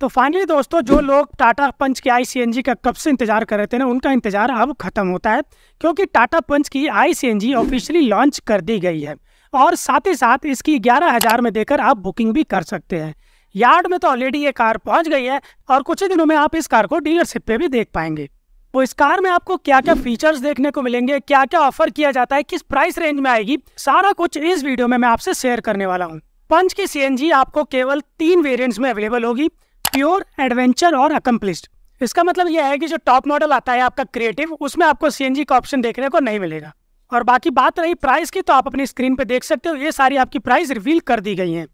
तो फाइनली दोस्तों जो लोग टाटा पंच की आई सी का कब से इंतजार कर रहे थे ना उनका इंतजार अब खत्म होता है क्योंकि टाटा पंच की आई सी ऑफिशियली लॉन्च कर दी गई है और साथ ही साथ इसकी ग्यारह हज़ार में देकर आप बुकिंग भी कर सकते हैं यार्ड में तो ऑलरेडी ये कार पहुंच गई है और कुछ ही दिनों में आप इस कार को डीलरशिप पे भी देख पाएंगे तो इस कार में आपको क्या क्या फीचर्स देखने को मिलेंगे क्या क्या ऑफर किया जाता है किस प्राइस रेंज में आएगी सारा कुछ इस वीडियो में मैं आपसे शेयर करने वाला हूँ पंच की सी आपको केवल तीन वेरियंट्स में अवेलेबल होगी प्योर एडवेंचर और अकम्प्लिस्ड इसका मतलब यह है कि जो टॉप मॉडल आता है आपका क्रिएटिव उसमें आपको सी का ऑप्शन देखने को नहीं मिलेगा और बाकी बात रही प्राइस की तो आप अपनी स्क्रीन पर देख सकते हो ये सारी आपकी प्राइस रिवील कर दी गई हैं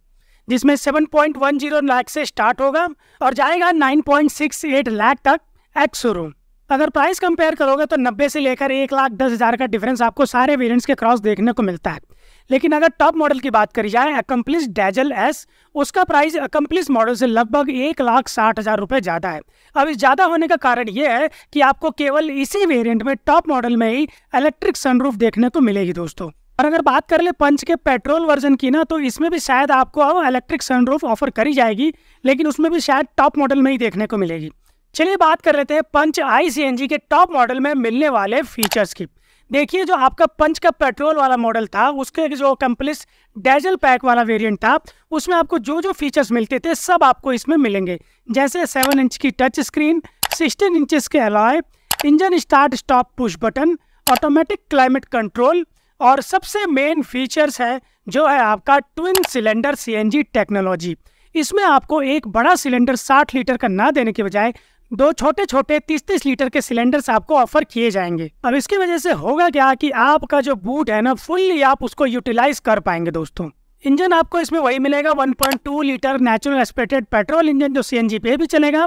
जिसमें 7.10 लाख से स्टार्ट होगा और जाएगा 9.68 लाख तक एक्स शोरूम अगर प्राइस कंपेयर करोगे तो नब्बे से लेकर एक लाख दस हज़ार का डिफरेंस आपको सारे वेरियंट्स के क्रॉस देखने को मिलता है लेकिन अगर टॉप मॉडल की बात करी जाए अकम्प्लिस डेजल एस उसका प्राइस अकम्प्लिस मॉडल से लगभग एक लाख साठ हज़ार रुपये ज़्यादा है अब इस ज़्यादा होने का कारण यह है कि आपको केवल इसी वेरियंट में टॉप मॉडल में ही इलेक्ट्रिक सनरूफ देखने को मिलेगी दोस्तों और अगर बात कर ले पंच के पेट्रोल वर्जन की ना तो इसमें भी शायद आपको अब इलेक्ट्रिक सनरूफ ऑफर करी जाएगी लेकिन उसमें भी शायद टॉप मॉडल में ही देखने को मिलेगी चलिए बात कर लेते हैं पंच जी के टॉप मॉडल में मिलने वाले फीचर्स की देखिए जो आपका पंच का पेट्रोल वाला मॉडल था उसके जो कंप्लिस डीजल पैक वाला वेरिएंट था उसमें आपको जो जो फीचर्स मिलते थे सब आपको इसमें मिलेंगे जैसे सेवन इंच की टच स्क्रीन सिक्सटीन इंचज के alloy engine start stop push button automatic climate control और सबसे मेन फीचर्स है जो है आपका ट्विन सिलेंडर सी टेक्नोलॉजी इसमें आपको एक बड़ा सिलेंडर 60 लीटर का ना देने के बजाय दो छोटे छोटे तीस तीस लीटर के सिलेंडर्स आपको ऑफर किए जाएंगे अब इसकी वजह से होगा क्या कि आपका जो बूट है ना फुल्ली आप उसको यूटिलाइज कर पाएंगे दोस्तों इंजन आपको इसमें वही मिलेगा 1.2 litre natural aspirated petrol engine जो सी पे भी चलेगा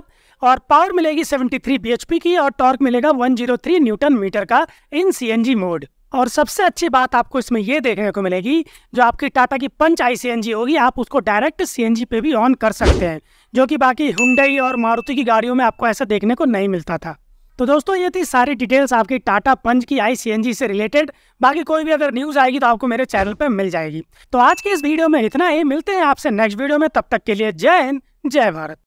और पावर मिलेगी 73 bhp की और टॉर्क मिलेगा 103 न्यूटन मीटर का इन सी मोड और सबसे अच्छी बात आपको इसमें यह देखने को मिलेगी जो आपकी टाटा की पंच आई सी होगी आप उसको डायरेक्ट सी पे भी ऑन कर सकते हैं जो कि बाकी हुंडई और मारुति की गाड़ियों में आपको ऐसा देखने को नहीं मिलता था तो दोस्तों ये थी सारी डिटेल्स आपकी टाटा पंच की आई सी से रिलेटेड बाकी कोई भी अगर न्यूज़ आएगी तो आपको मेरे चैनल पर मिल जाएगी तो आज के इस वीडियो में इतना ही मिलते हैं आपसे नेक्स्ट वीडियो में तब तक के लिए जय हिंद जय भारत